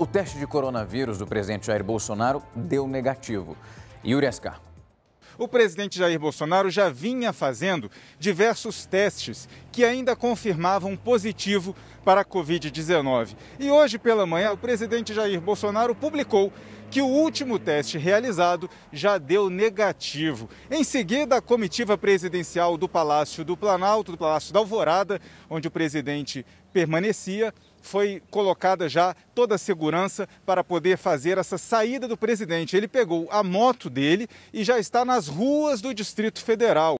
O teste de coronavírus do presidente Jair Bolsonaro deu negativo. Yuri Ascar. O presidente Jair Bolsonaro já vinha fazendo diversos testes que ainda confirmavam positivo para a Covid-19. E hoje pela manhã, o presidente Jair Bolsonaro publicou que o último teste realizado já deu negativo. Em seguida, a comitiva presidencial do Palácio do Planalto, do Palácio da Alvorada, onde o presidente permanecia, foi colocada já toda a segurança para poder fazer essa saída do presidente. Ele pegou a moto dele e já está nas ruas do Distrito Federal.